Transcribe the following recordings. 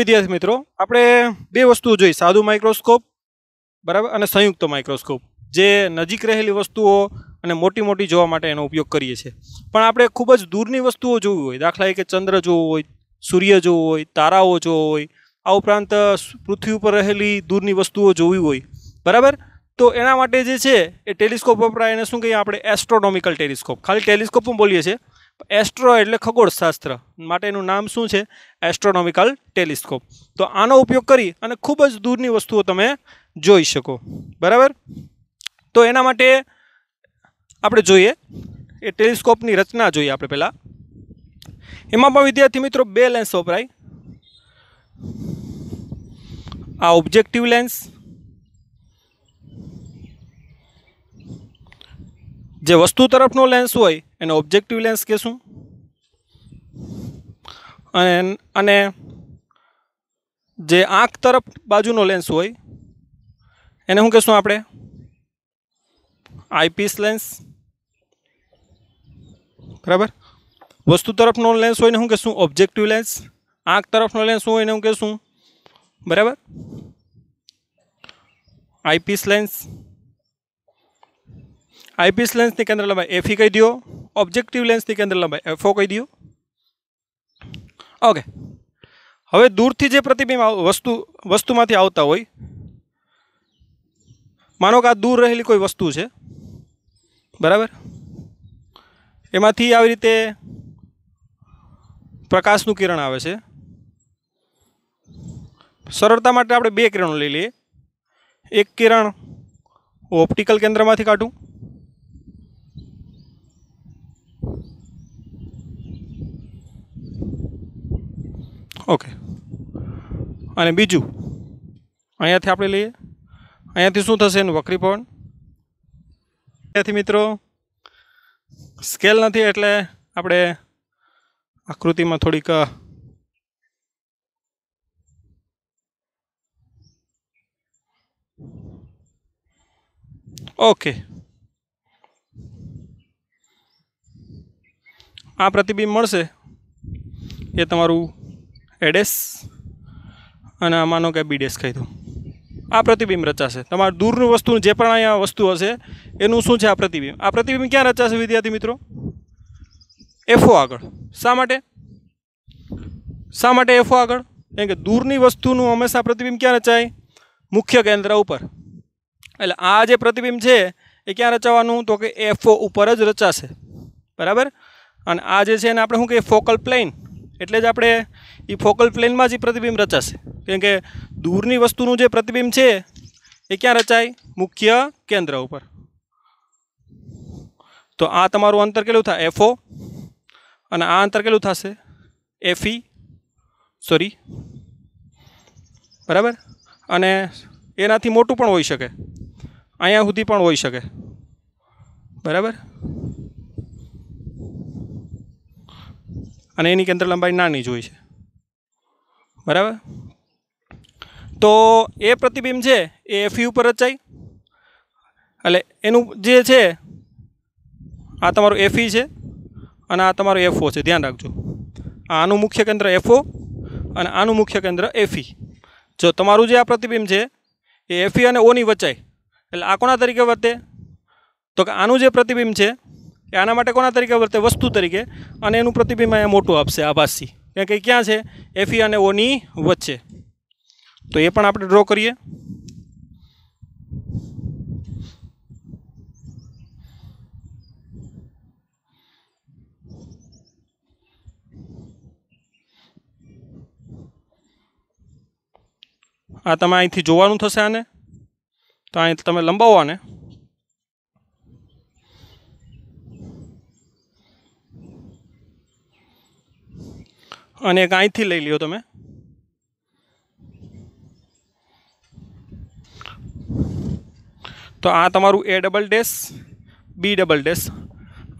વિદ્યાર્થી મિત્રો આપણે બે વસ્તુઓ જોઈ સાદું માઇક્રોસ્કોપ બરાબર અને સંયુક્ત માઇક્રોસ્કોપ જે નજીક રહેલી વસ્તુઓ અને મોટી મોટી જોવા માટે એનો ઉપયોગ કરીએ છીએ પણ આપણે ખૂબ જ દૂરની વસ્તુઓ જોવી હોય દાખલા કે ચંદ્ર જોવો હોય સૂર્ય જોવો હોય તારાઓ જોવો હોય આ ઉપરાંત પૃથ્વી ઉપર રહેલી દૂરની વસ્તુઓ જોવી હોય બરાબર તો એના માટે જે છે એ ટેલિસ્કોપ વપરાય એને શું કહીએ આપણે એસ્ટ્રોનોમિકલ ટેલિસ્કોપ ખાલી ટેલિસ્કોપ પણ બોલીએ છીએ એસ્ટ્રો એટલે ખગોળશાસ્ત્ર માટેનું નામ શું છે એસ્ટ્રોનોમિકલ ટેલિસ્કોપ તો આનો ઉપયોગ કરી અને ખૂબ જ દૂરની વસ્તુઓ તમે જોઈ શકો બરાબર તો એના માટે આપણે જોઈએ એ ટેલિસ્કોપની રચના જોઈએ આપણે પહેલાં એમાં પણ વિદ્યાર્થી મિત્રો બે લેન્સ વપરાય આ ઓબ્જેક્ટિવ લેન્સ જે વસ્તુ તરફનો લેન્સ હોય એનો ઓબ્જેક્ટિવ લેન્સ કહેશું અને અને જે આંખ તરફ બાજુનો લેન્સ હોય એને શું કહેશું આપણે આઈપીસ લેન્સ બરાબર વસ્તુ તરફનો લેન્સ હોય ને શું કહેશું ઓબ્જેક્ટિવ લેન્સ આંખ તરફનો લેન્સ હોય એને હું કહેશું બરાબર આઈપીસ લેન્સ આઈપીસ લેન્સની કેન્દ્ર લંબાઈ એફી કહી દો ઓબ્જેક્ટિવ લેન્સની કેન્દ્ર લંબાઈ એફઓ કહી દો ઓકે હવે દૂરથી જે પ્રતિબિંબ વસ્તુ વસ્તુમાંથી આવતા હોય માનો કે આ દૂર રહેલી કોઈ વસ્તુ છે બરાબર એમાંથી આવી રીતે પ્રકાશનું કિરણ આવે છે સરળતા માટે આપણે બે કિરણો લઈ લઈએ એક કિરણ ઓપ્ટિકલ કેન્દ્રમાંથી કાઢું ઓકે અને બીજું અહીંયાથી આપણે લઈએ અહીંયાથી શું થશે એનું વક્રીપણ અહીંયાથી મિત્રો સ્કેલ નથી એટલે આપણે આકૃતિમાં થોડીક ઓકે આ પ્રતિબિંબ મળશે એ તમારું એડેસ અને આમાંનો કે બીડેસ કહી દઉં આ પ્રતિબિંબ રચાશે તમારું દૂરનું વસ્તુ જે પણ અહીંયા વસ્તુ હશે એનું શું છે આ પ્રતિબિંબ આ પ્રતિબિંબ ક્યાં રચાશે વિદ્યાર્થી મિત્રો એફઓ આગળ શા માટે શા માટે એફઓ આગળ કેમ કે દૂરની વસ્તુનું હંમેશા પ્રતિબિંબ ક્યાં રચાય મુખ્ય કેન્દ્ર ઉપર એટલે આ જે પ્રતિબિંબ છે એ ક્યાં રચાવાનું તો કે એફઓ ઉપર જ રચાશે બરાબર અને આ જે છે એને આપણે શું કહીએ ફોકલ પ્લેન એટલે જ આપણે એ ફોકલ પ્લેનમાં જ એ પ્રતિબિંબ રચાશે કેમ કે દૂરની વસ્તુનું જે પ્રતિબિંબ છે એ ક્યાં રચાય મુખ્ય કેન્દ્ર ઉપર તો આ તમારું અંતર કેટલું થાય એફઓ અને આ અંતર કેટલું થશે એફઈ સોરી e? બરાબર અને એનાથી મોટું પણ હોઈ શકે અહીંયા સુધી પણ હોઈ શકે બરાબર અને એની કેન્દ્ર લંબાઈ નાની જ છે બરાબર તો એ પ્રતિબિંબ છે એ એફી ઉપર રચાય એટલે એનું જે છે આ તમારું એફી e છે અને આ તમારું એફઓ છે ધ્યાન રાખજો આનું મુખ્ય કેન્દ્ર એફઓ અને આનું મુખ્ય કેન્દ્ર એફી e. જો તમારું જે આ પ્રતિબિંબ છે એ એફઈ e અને ઓની વચાય એટલે આ કોના તરીકે વર્તે તો કે આનું જે પ્રતિબિંબ છે એ આના માટે કોના તરીકે વર્તે વસ્તુ તરીકે અને એનું પ્રતિબિંબ એ મોટું આપશે આભાસી ત્યાં કંઈ ક્યાં છે એફી e અને ઓની વચ્ચે તો એ પણ આપણે ડ્રો કરીએ આ તમે અહીંથી જોવાનું થશે આને તો અહીં તમે લંબાવો આને અને એક અહીંથી લઈ લ્યો તમે તો આ તમારું એ double dash B double dash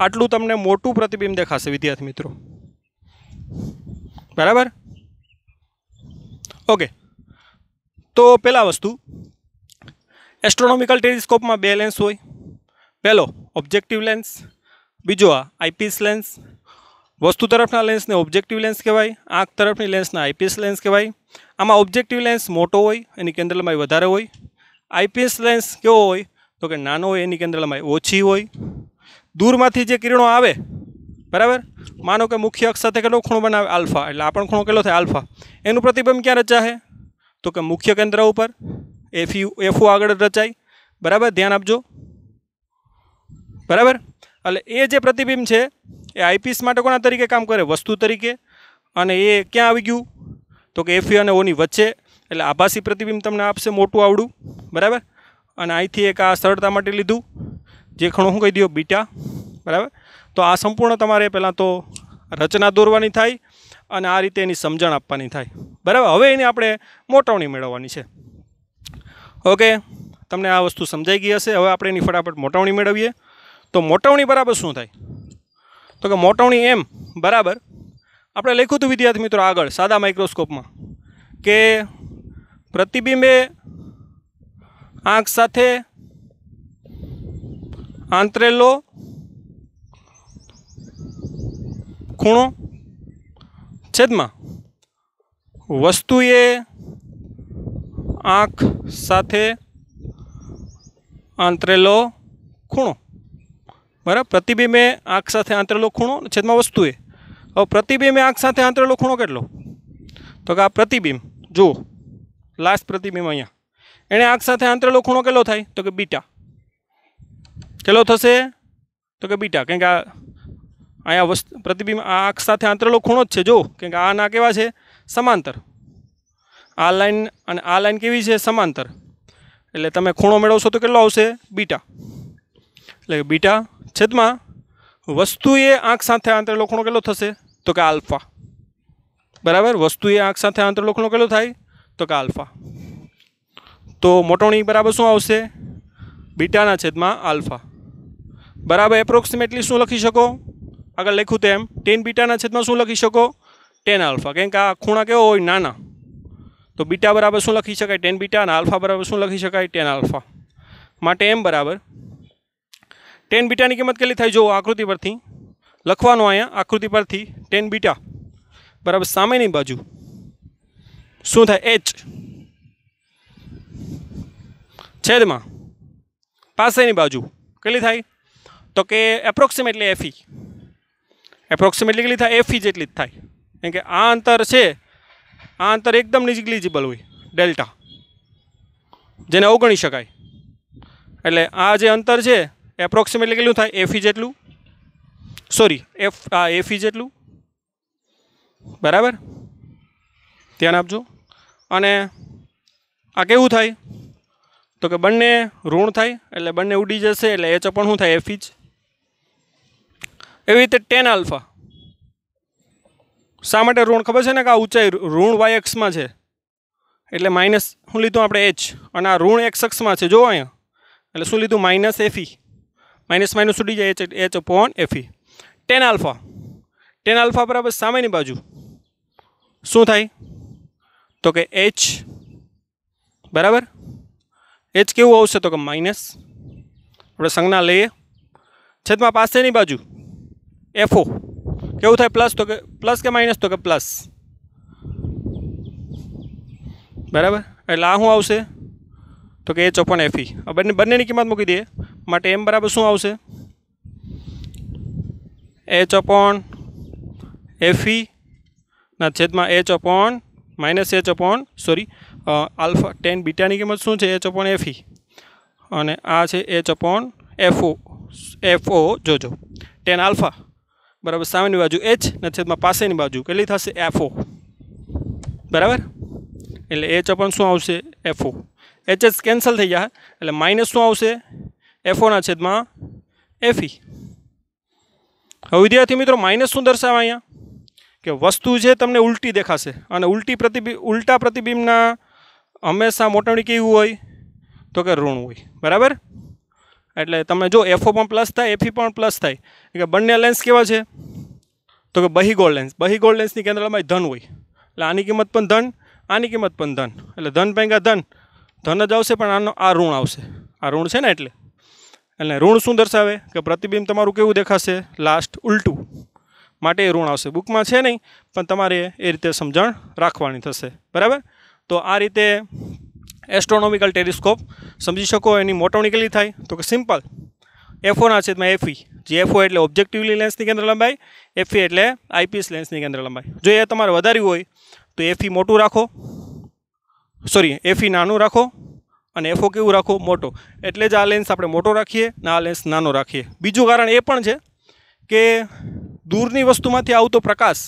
આટલું તમને મોટું પ્રતિબિંબ દેખાશે વિદ્યાર્થી મિત્રો બરાબર ઓકે તો પહેલાં વસ્તુ એસ્ટ્રોનોમિકલ ટેલિસ્કોપમાં બે લેન્સ હોય પહેલો ઓબ્જેક્ટિવ લેન્સ બીજો આ આઈપીસ લેન્સ વસ્તુ તરફના લેન્સને ઓબ્જેક્ટિવ લેન્સ કહેવાય આંખ તરફની લેન્સના આઈપીએસ લેન્સ કહેવાય આમાં ઓબ્જેક્ટિવ લેન્સ મોટો હોય એની કેન્દ્રલંબાઈ વધારે હોય આઈપીએસ લેન્સ કેવો હોય તો કે નાનો હોય એની કેન્દ્રલંબાઈ ઓછી હોય દૂરમાંથી જે કિરણો આવે બરાબર માનો કે મુખ્ય અક્ષ સાથે કેટલો ખૂણો બનાવે આલ્ફા એટલે આ ખૂણો કેટલો થાય આલ્ફા એનું પ્રતિબિંબ ક્યાં રચાશે તો કે મુખ્ય કેન્દ્ર ઉપર એફ યુ એફઓ આગળ રચાય બરાબર ધ્યાન આપજો બરાબર એટલે એ જે પ્રતિબિંબ છે એ આઈપીએસ માટે કોના તરીકે કામ કરે વસ્તુ તરીકે અને એ ક્યાં આવી ગયું તો કે એફી અને ઓની વચ્ચે એટલે આભાસી પ્રતિબિંબ તમને આપશે મોટું આવડું બરાબર અને અહીંથી એક આ સરળતા માટે લીધું જે ખણો હું કહી દઉં બીટા બરાબર તો આ સંપૂર્ણ તમારે પહેલાં તો રચના દોરવાની થાય અને આ રીતે એની સમજણ આપવાની થાય બરાબર હવે એની આપણે મોટવણી મેળવવાની છે ઓકે તમને આ વસ્તુ સમજાઈ ગઈ હશે હવે આપણે એની ફટાફટ મોટવણી મેળવીએ તો મોટવણી બરાબર શું થાય તો કે મોટવણી એમ બરાબર આપણે લખ્યું હતું વિદ્યાર્થી મિત્રો આગળ સાદા માઇક્રોસ્કોપમાં કે પ્રતિબિંબે આંખ સાથે આંતરેલો ખૂણો છેદમાં વસ્તુએ આંખ સાથે આંતરેલો ખૂણો બરાબર પ્રતિબિંબે આંખ સાથે આંતરલો ખૂણો છેદમાં વસ્તુએ હવે પ્રતિબિંબે આંખ સાથે આંતરલો ખૂણો કેટલો તો કે આ પ્રતિબિંબ જુઓ લાસ્ટ પ્રતિબિંબ અહીંયા એણે આંખ સાથે આંતરલો ખૂણો કેટલો થાય તો કે બીટા કેટલો થશે તો કે બીટા કેમ કે આ અહીંયા વસ્તુ પ્રતિબિંબ આ આંખ સાથે આંતરલો ખૂણો જ છે જો કેમ કે આ ના કેવા છે સમાંતર આ લાઈન અને આ લાઈન કેવી છે સમાંતર એટલે તમે ખૂણો મેળવશો તો કેટલો આવશે બીટા એટલે બીટા છેદમાં વસ્તુ એ આંખ સાથે આંતરલોકણો કેવો થસે તો કે α બરાબર વસ્તુ એ આંખ સાથે આંતરલોકણો કેવો થાય તો કે α તો મોટોણી બરાબર શું આવશે β ના છેદમાં α બરાબર એપ્રોક્સિમેટલી શું લખી શકો આગળ લખ્યું તેમ tan β ના છેદમાં શું લખી શકો tan α કેમ કે આ ખૂણા કેવો હોય નાના તો β બરાબર શું લખી શકાય tan β અને α બરાબર શું લખી શકાય tan α માટે m બરાબર ટેન બીટાની કિંમત કેટલી થાય જો આકૃતિ પરથી લખવાનું અહીંયા આકૃતિ પરથી ટેન બીટા બરાબર સામેની બાજુ શું થાય એચ છેદમાં પાસેની બાજુ કેટલી થાય તો કે એપ્રોક્સિમેટલી એફી એપ્રોક્સિમેટલી કેટલી થાય એફી જેટલી જ થાય કેમ કે આ અંતર છે આ અંતર એકદમ નિગ્લિજિબલ હોય ડેલ્ટા જેને અવગણી શકાય એટલે આ જે અંતર છે એપ્રોક્સિમેટલી કેટલું થાય એફી જેટલું સોરી એફ આ એફી જેટલું બરાબર ધ્યાન આપજો અને આ કેવું થાય તો કે બંને ઋણ થાય એટલે બંને ઉડી જશે એટલે એચ પણ શું થાય એફી જ એવી રીતે ટેન આલ્ફા શા માટે ઋણ ખબર છે ને કે આ ઊંચાઈ ઋણ વાય એક્સમાં છે એટલે માઇનસ શું લીધું આપણે એચ અને આ ઋણ એક્સ એક્સમાં છે જો અહીંયા એટલે શું લીધું માઇનસ એફી माइनस माइनस सुटी जाए h / fe tan alpha tan alpha बराबर सामने की बाजू શું થાય તો કે h बराबर h કેમ આવશે તો કે માઈનસ આપણે સંજ્ઞા લઈએ છેદમાં પાસેની बाजू fo કેમ થાય પ્લસ તો કે પ્લસ કે માઈનસ તો કે પ્લસ બરાબર એટલે આ હું આવશે તો કે h / fe હવે બંનેની કિંમત મૂકી દે માટે એમ બરાબર શું આવશે એચ અપોન એફઈ ના છેદમાં H upon minus H upon sorry alpha tan બીટાની કિંમત શું છે એચ અપોન એફઈ અને આ છે એચ અપોન એફઓ એફઓ જોજો ટેન આલ્ફા બરાબર સામેની બાજુ એચ નછેદમાં પાસેની બાજુ કેટલી થશે એફઓ બરાબર એટલે એચ અપોન શું આવશે એફઓ એચ એચ કેન્સલ થઈ જાય એટલે માઇનસ શું આવશે એફોના છેદમાં એફી e. હવે વિદ્યાર્થી મિત્રો માઇનસ શું દર્શાવે અહીંયા કે વસ્તુ છે તમને ઉલટી દેખાશે અને ઉલટી પ્રતિબિંબ ઉલટા પ્રતિબિંબના હંમેશા મોટાણી કેવું હોય તો કે ઋણ હોય બરાબર એટલે તમે જો એફઓ પણ પ્લસ થાય એફી e પણ પ્લસ થાય કે બંને લેન્સ કેવા છે તો કે બહીગોળ લેન્સ બહીગોળ લેન્સની કેન્દ્રમાં ધન હોય એટલે આની કિંમત પણ ધન આની કિંમત પણ ધન એટલે ધન પૈકા ધન ધન જ આવશે પણ આનો આ ઋણ આવશે આ ઋણ છે ને એટલે અને ઋણ શું દર્શાવે કે પ્રતિબિંબ તમારું કેવું દેખાશે લાસ્ટ ઉલટું માટે ઋણ આવશે બુકમાં છે નહીં પણ તમારે એ રીતે સમજણ રાખવાની થશે બરાબર તો આ રીતે એસ્ટ્રોનોમિકલ ટેરિસ્કોપ સમજી શકો એની મોટોમોનિકલી થાય તો કે સિમ્પલ f1/fe જે f ઓ એટલે ઓબ્જેક્ટિવલી લેન્સ ની કેન્દ્ર લંબાઈ fe એટલે આઈપીસ લેન્સ ની કેન્દ્ર લંબાઈ જો એ તમારે વધારી હોય તો fe મોટું રાખો સોરી fe નાનું રાખો અને એફો કેવું રાખો મોટો એટલે જ આ લેન્સ આપણે મોટો રાખીએ ને આ લેન્સ નાનો રાખીએ બીજું કારણ એ પણ છે કે દૂરની વસ્તુમાંથી આવતો પ્રકાશ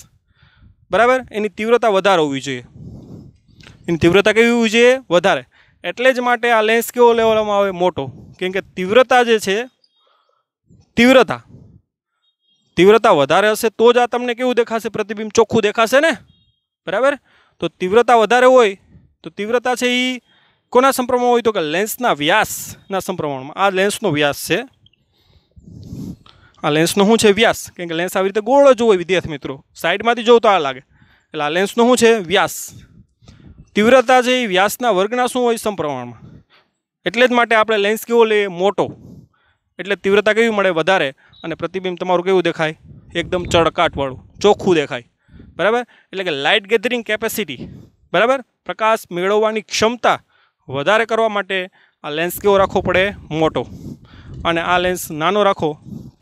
બરાબર એની તીવ્રતા વધારે હોવી જોઈએ એની તીવ્રતા કેવી હોવી જોઈએ વધારે એટલે જ માટે આ લેન્સ કેવો લેવામાં આવે મોટો કેમ કે તીવ્રતા જે છે તીવ્રતા તીવ્રતા વધારે હશે તો જ આ તમને કેવું દેખાશે પ્રતિબિંબ ચોખ્ખું દેખાશે ને બરાબર તો તીવ્રતા વધારે હોય તો તીવ્રતા છે એ કોના સંપ્રમણ હોય તો કે લેન્સના વ્યાસના સંપ્રમણમાં આ લેન્સનો વ્યાસ છે આ લેન્સનો શું છે વ્યાસ કેમ કે લેન્સ આવી રીતે ગોળ જ હોય વિદ્યાર્થી મિત્રો સાઈડમાંથી જોવું તો આ લાગે એટલે આ લેન્સનો શું છે વ્યાસ તીવ્રતા છે એ વ્યાસના વર્ગના શું હોય સમપ્રમાણમાં એટલે જ માટે આપણે લેન્સ કેવો લઈએ મોટો એટલે તીવ્રતા કેવી મળે વધારે અને પ્રતિબિંબ તમારું કેવું દેખાય એકદમ ચળકાટવાળું ચોખ્ખું દેખાય બરાબર એટલે કે લાઇટ ગેધરિંગ કેપેસિટી બરાબર પ્રકાશ મેળવવાની ક્ષમતા વધારે કરવા માટે આ લેન્સ કેવો રાખવો પડે મોટો અને આ લેન્સ નાનો રાખો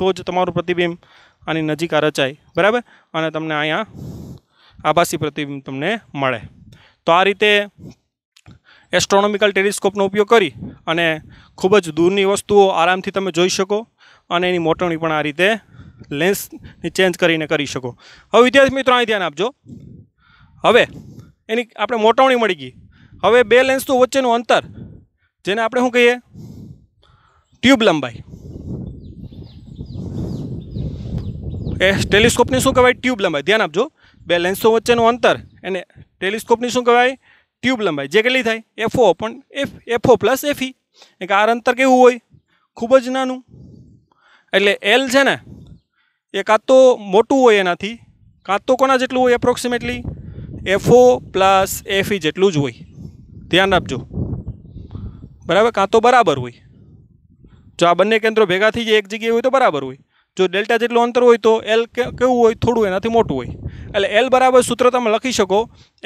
તો જ તમારું પ્રતિબિંબ આની નજીક આ રચાય બરાબર અને તમને અહીંયા આભાસી પ્રતિબિંબ તમને મળે તો આ રીતે એસ્ટ્રોનોમિકલ ટેલિસ્કોપનો ઉપયોગ કરી અને ખૂબ જ દૂરની વસ્તુઓ આરામથી તમે જોઈ શકો અને એની મોટવણી પણ આ રીતે લેન્સની ચેન્જ કરીને કરી શકો હવે વિદ્યાર્થી મિત્રો અહીં ધ્યાન આપજો હવે એની આપણે મોટવણી મળી ગઈ હવે બે લેન્સ વચ્ચેનું અંતર જેને આપણે શું કહીએ ટ્યુબ લંબાઈ એ ટેલિસ્કોપની શું કહેવાય ટ્યુબ લંબાઈ ધ્યાન આપજો બે લેન્સો વચ્ચેનું અંતર એને ટેલિસ્કોપની શું કહેવાય ટ્યુબ લંબાઈ જે કેટલી થાય એફઓ પણ એફ એફઓ પ્લસ એફઈ કે આ અંતર કેવું હોય ખૂબ જ નાનું એટલે એલ છે ને એ કાં તો મોટું હોય એનાથી કાં તો કોના જેટલું હોય એપ્રોક્સિમેટલી એફઓ પ્લસ એફઈ જેટલું જ હોય ધ્યાન આપજો બરાબર કાં તો બરાબર હોય જો આ બંને કેન્દ્રો ભેગા થઈ જાય એક જગ્યાએ હોય તો બરાબર હોય જો ડેલ્ટા જેટલું અંતર હોય તો એલ કેવું હોય થોડું એનાથી મોટું હોય એટલે એલ બરાબર સૂત્ર તમે લખી શકો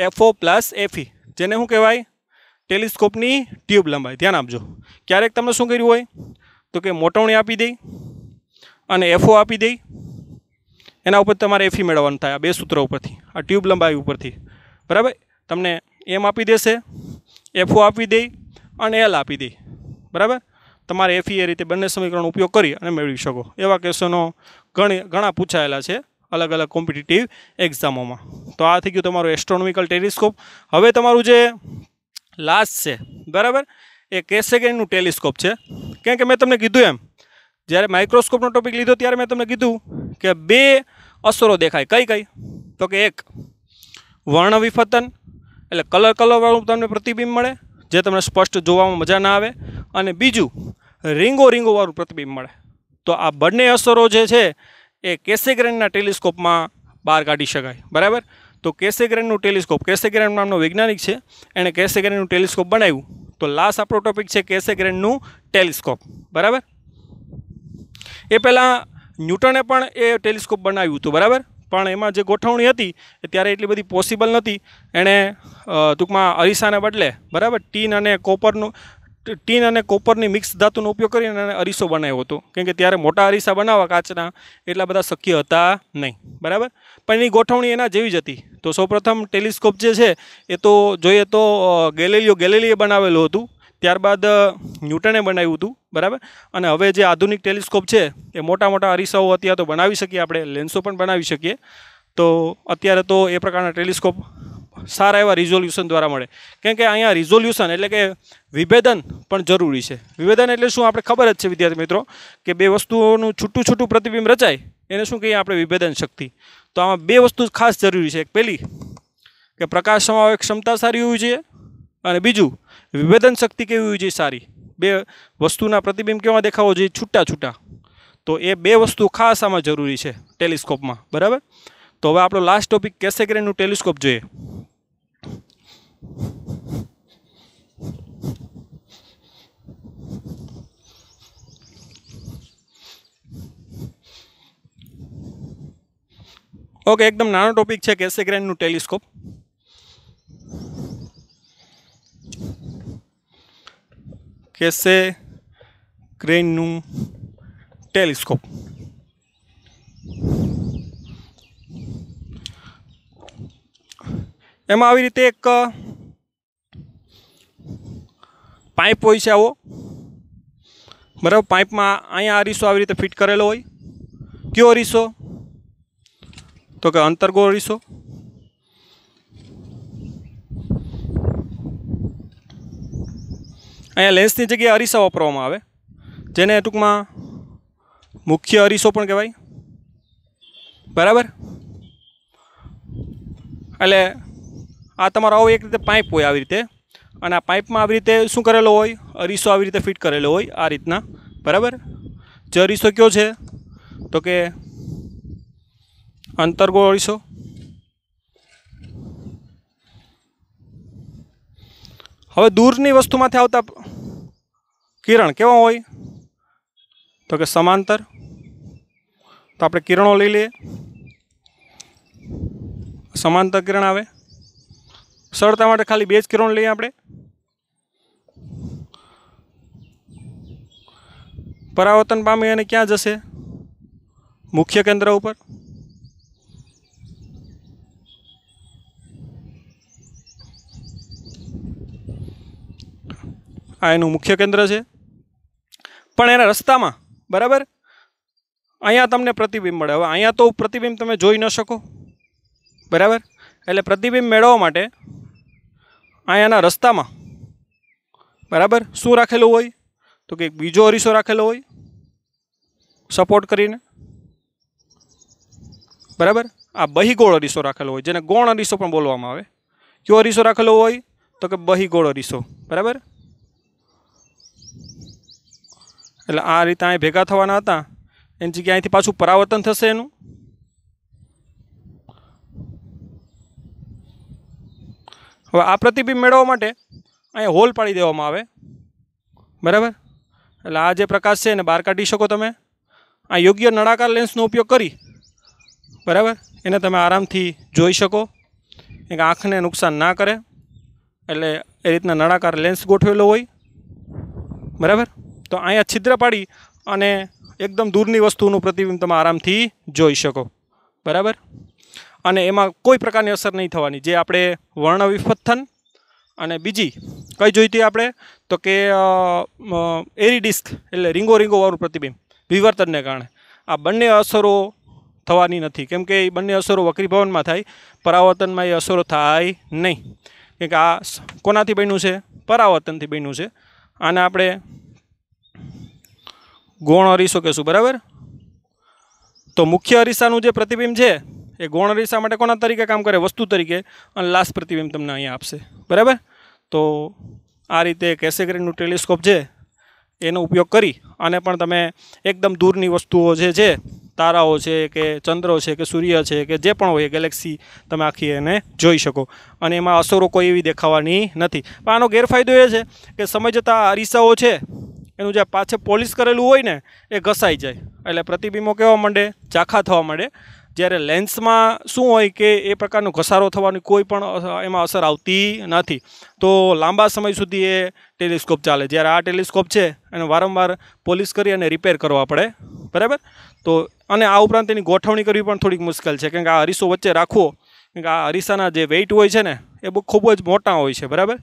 એફઓ પ્લસ એફી જેને શું કહેવાય ટેલિસ્કોપની ટ્યુબ લંબાઈ ધ્યાન આપજો ક્યારેક તમને શું કર્યું હોય તો કે મોટવણી આપી દઈ અને એફઓ આપી દઈ એના ઉપર તમારે એફી e મેળવવાનું થાય આ બે સૂત્રો ઉપરથી આ ટ્યુબ લંબાઈ ઉપરથી બરાબર તમને એમ આપી દેશે એફઓ આપી દઈ અને એલ આપી દઈ બરાબર તમારે એફી e એ રીતે બંને સમીકરણનો ઉપયોગ કરી અને મેળવી શકો એવા કેસોનો ઘણી ઘણા પૂછાયેલા છે અલગ અલગ કોમ્પિટિટિવ એક્ઝામોમાં તો આ થઈ ગયું તમારું એસ્ટ્રોનોમિકલ ટેલિસ્કોપ હવે તમારું જે લાસ્ટ છે બરાબર એ કે સેકન્ડનું ટેલિસ્કોપ છે કેમ કે મેં તમને કીધું એમ જ્યારે માઇક્રોસ્કોપનો ટોપિક લીધો ત્યારે મેં તમને કીધું કે બે અસરો દેખાય કઈ કઈ તો કે એક વર્ણવિફતન એટલે કલર કલરવાળું તમને પ્રતિબિંબ મળે જે તમને સ્પષ્ટ જોવામાં મજા ના આવે અને બીજું રીંગો રીંગોવાળું પ્રતિબિંબ મળે તો આ બંને અસરો જે છે એ કેસેગ્રેનના ટેલિસ્કોપમાં બહાર કાઢી શકાય બરાબર તો કેસેગ્રેનનું ટેલિસ્કોપ કેસેગ્રેન નામનો વૈજ્ઞાનિક છે એણે કેસેગ્રેનનું ટેલિસ્કોપ બનાવ્યું તો લાસ્ટ આપણો ટોપિક છે કેસેગ્રેનનું ટેલિસ્કોપ બરાબર એ પહેલાં ન્યૂટને પણ એ ટેલિસ્કોપ બનાવ્યું હતું બરાબર પણ એમાં જે ગોઠવણી હતી એ ત્યારે એટલી બધી પોસિબલ નહોતી એણે ટૂંકમાં અરીસાને બદલે બરાબર ટીન અને કોપરનું ટીન અને કોપરની મિક્સ ધાતુનો ઉપયોગ કરીને એને અરીસો બનાવ્યો હતો કેમ કે ત્યારે મોટા અરીસા બનાવવા કાચના એટલા બધા શક્ય હતા નહીં બરાબર પણ એની ગોઠવણી એના જેવી જ હતી તો સૌપ્રથમ ટેલિસ્કોપ જે છે એ તો જોઈએ તો ગેલેલિયો ગેલેલીએ બનાવેલું હતું ત્યારબાદ ન્યૂટને બનાવ્યું હતું બરાબર અને હવે જે આધુનિક ટેલિસ્કોપ છે એ મોટા મોટા અરીસાઓ અત્યારે તો બનાવી શકીએ આપણે લેન્સો પણ બનાવી શકીએ તો અત્યારે તો એ પ્રકારના ટેલિસ્કોપ સારા એવા રિઝોલ્યુશન દ્વારા મળે કેમ કે અહીંયા રિઝોલ્યુશન એટલે કે વિભેદન પણ જરૂરી છે વિભેદન એટલે શું આપણે ખબર જ છે વિદ્યાર્થી મિત્રો કે બે વસ્તુઓનું છૂટું છૂટું પ્રતિબિંબ રચાય એને શું કહીએ આપણે વિભેદન શક્તિ તો આમાં બે વસ્તુ ખાસ જરૂરી છે એક પહેલી કે પ્રકાશ સમાવેશ ક્ષમતા સારી હોવી જોઈએ અને બીજું વિભેદન શક્તિ કેવી હોવી જોઈએ સારી બે વસ્તુના પ્રતિબિંબ કેવા દેખાવો જોઈએ છૂટા છૂટા તો એ બે વસ્તુ ખાસ આમાં જરૂરી છે ટેલિસ્કોપમાં બરાબર તો હવે આપણો લાસ્ટ ટોપિક કેસેગ્રેનનું ટેલિસ્કોપ જોઈએ ઓકે એકદમ નાનો ટોપિક છે કેસેગ્રેનનું ટેલિસ્કોપ કેસે ક્રેનનું ટેલિસ્કોપ એમાં આવી રીતે એક પાઇપ હોય છે આવો બરાબર પાઇપમાં અહીંયા અરીસો આવી રીતે ફિટ કરેલો હોય કયો અરીસો તો કે અંતર્ગો અરીસો અહીંયા લેન્સની જગ્યાએ અરીસા વાપરવામાં આવે જેને ટૂંકમાં મુખ્ય અરીસો પણ કહેવાય બરાબર એટલે આ તમારો આવો એક રીતે પાઇપ હોય આવી રીતે અને આ પાઇપમાં આવી રીતે શું કરેલો હોય અરીસો આવી રીતે ફિટ કરેલો હોય આ રીતના બરાબર જે અરીસો કયો છે તો કે અંતર્ગોળ અરીસો હવે દૂરની વસ્તુમાંથી આવતા કિરણ કેવા હોય તો કે સમાંતર તો આપણે કિરણો લઈ લઈએ સમાંતર કિરણ આવે સરળતા માટે ખાલી બે જ કિરણ લઈએ આપણે પરાવર્તન પામી અને ક્યાં જશે મુખ્ય કેન્દ્ર ઉપર આ એનું મુખ્ય કેન્દ્ર છે પણ એના રસ્તામાં બરાબર અહીંયા તમને પ્રતિબિંબ મળે હવે અહીંયા તો પ્રતિબિંબ તમે જોઈ ન શકો બરાબર એટલે પ્રતિબિંબ મેળવવા માટે અહીંયાના રસ્તામાં બરાબર શું રાખેલું હોય તો કે બીજો અરીસો રાખેલો હોય સપોર્ટ કરીને બરાબર આ બહીગોળ અરીસો રાખેલો હોય જેને ગોણ અરીસો પણ બોલવામાં આવે કયો અરીસો રાખેલો હોય તો કે બહીગોળ અરીસો બરાબર એટલે આ રીતે અહીં ભેગા થવાના હતા એની જગ્યાએ અહીંથી પાછું પરાવર્તન થશે એનું હવે આ પ્રતિબિંબ મેળવવા માટે અહીંયા હોલ પાડી દેવામાં આવે બરાબર એટલે આ જે પ્રકાશ છે એને બહાર કાઢી શકો તમે આ યોગ્ય નળાકાર લેન્સનો ઉપયોગ કરી બરાબર એને તમે આરામથી જોઈ શકો કે આંખને નુકસાન ના કરે એટલે એ રીતના નળાકાર લેન્સ ગોઠવેલો હોય બરાબર તો અહીંયા છિદ્ર પાડી અને એકદમ દૂરની વસ્તુનું પ્રતિબિંબ તમે આરામથી જોઈ શકો બરાબર અને એમાં કોઈ પ્રકારની અસર નહીં થવાની જે આપણે વર્ણવિફત્થન અને બીજી કઈ જોઈતી આપણે તો કે એરી ડિસ્ક એટલે રીંગો રીંગોવાળું પ્રતિબિંબ વિવર્તનને કારણે આ બંને અસરો થવાની નથી કેમ કે એ બંને અસરો વક્રીભવનમાં થાય પરાવર્તનમાં એ અસરો થાય નહીં કેમ કે આ કોનાથી બન્યું છે પરાવર્તનથી બન્યું છે આને આપણે ગૌણ અરીસો કહેશું બરાબર તો મુખ્ય અરીસાનું જે પ્રતિબિંબ છે એ ગૌણ અરીસા માટે કોના તરીકે કામ કરે વસ્તુ તરીકે અને લાસ્ટ પ્રતિબિંબ તમને અહીંયા આપશે બરાબર તો આ રીતે કેસેગ્રેડનું ટેલિસ્કોપ છે એનો ઉપયોગ કરી અને પણ તમે એકદમ દૂરની વસ્તુઓ જે છે તારાઓ છે કે ચંદ્ર છે કે સૂર્ય છે કે જે પણ હોય ગેલેક્સી તમે આખી એને જોઈ શકો અને એમાં અસરો કોઈ એવી દેખાવાની નથી પણ આનો ગેરફાયદો એ છે કે સમય જતાં અરીસાઓ છે એનું જે પાછે પોલિશ કરેલું હોય ને એ ઘસાઈ જાય એટલે પ્રતિબિંબો કેવા માંડે ઝાખા થવા માંડે જ્યારે લેન્સમાં શું હોય કે એ પ્રકારનો ઘસારો થવાની કોઈ પણ એમાં અસર આવતી નથી તો લાંબા સમય સુધી એ ટેલિસ્કોપ ચાલે જ્યારે આ ટેલિસ્કોપ છે એને વારંવાર પોલિશ કરી અને રિપેર કરવા પડે બરાબર તો અને આ ઉપરાંત એની ગોઠવણી કરવી પણ થોડીક મુશ્કેલ છે કેમ કે આ અરીસો વચ્ચે રાખવો કેમ કે આ અરીસાના જે વેઇટ હોય છે ને એ બહુ ખૂબ જ મોટા હોય છે બરાબર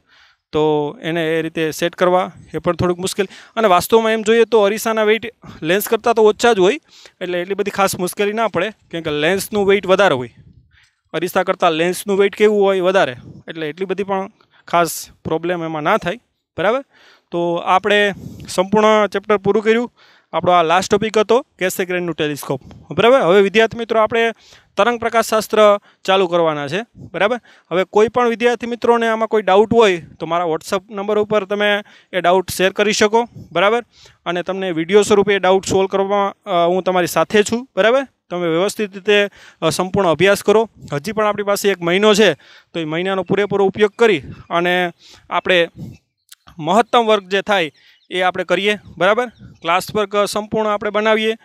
તો એને એ રીતે સેટ કરવા એ પણ થોડુંક મુશ્કેલ અને વાસ્તવમાં એમ જોઈએ તો અરીસાના વેઇટ લેન્સ કરતાં તો ઓછા જ હોય એટલે એટલી બધી ખાસ મુશ્કેલી ના પડે કેમ કે લેન્સનું વેઇટ વધારે હોય અરીસા કરતાં લેન્સનું વેઇટ કેવું હોય વધારે એટલે એટલી બધી પણ ખાસ પ્રોબ્લેમ એમાં ના થાય બરાબર તો આપણે સંપૂર્ણ ચેપ્ટર પૂરું કર્યું આપણો આ લાસ્ટ ટોપિક હતો કેસે ગ્રેનનું ટેલિસ્કોપ બરાબર હવે વિદ્યાર્થી મિત્રો આપણે તરંગ પ્રકાશશાસ્ત્ર ચાલુ કરવાના છે બરાબર હવે કોઈ પણ વિદ્યાર્થી મિત્રોને આમાં કોઈ ડાઉટ હોય તો મારા વોટ્સઅપ નંબર ઉપર તમે એ ડાઉટ શેર કરી શકો બરાબર અને તમને વિડીયો સ્વરૂપે ડાઉટ સોલ્વ કરવામાં હું તમારી સાથે છું બરાબર તમે વ્યવસ્થિત રીતે સંપૂર્ણ અભ્યાસ કરો હજી પણ આપણી પાસે એક મહિનો છે તો એ મહિનાનો પૂરેપૂરો ઉપયોગ કરી અને આપણે મહત્તમ વર્ગ જે થાય એ આપણે કરીએ બરાબર ક્લાસ પર સંપૂર્ણ આપણે બનાવીએ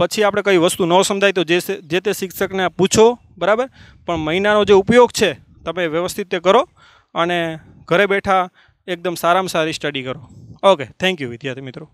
પછી આપણે કઈ વસ્તુ ન સમજાય તો જે જે તે શિક્ષકને પૂછો બરાબર પણ મહિનાનો જે ઉપયોગ છે તમે વ્યવસ્થિત તે કરો અને ઘરે બેઠા એકદમ સારામાં સારી સ્ટડી કરો ઓકે થેન્ક યુ વિદ્યાર્થી મિત્રો